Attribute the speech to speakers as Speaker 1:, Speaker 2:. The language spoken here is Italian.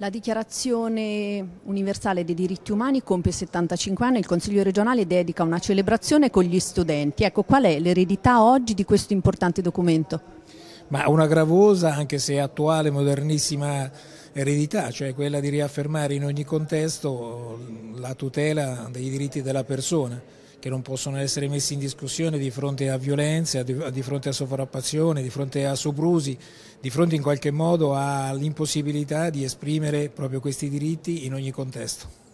Speaker 1: La dichiarazione universale dei diritti umani compie 75 anni, il Consiglio regionale dedica una celebrazione con gli studenti. Ecco, qual è l'eredità oggi di questo importante documento?
Speaker 2: Ma una gravosa, anche se attuale, modernissima eredità, cioè quella di riaffermare in ogni contesto la tutela dei diritti della persona che non possono essere messi in discussione di fronte a violenze, di fronte a sovrappazione, di fronte a soprusi, di fronte in qualche modo all'impossibilità di esprimere proprio questi diritti in ogni contesto.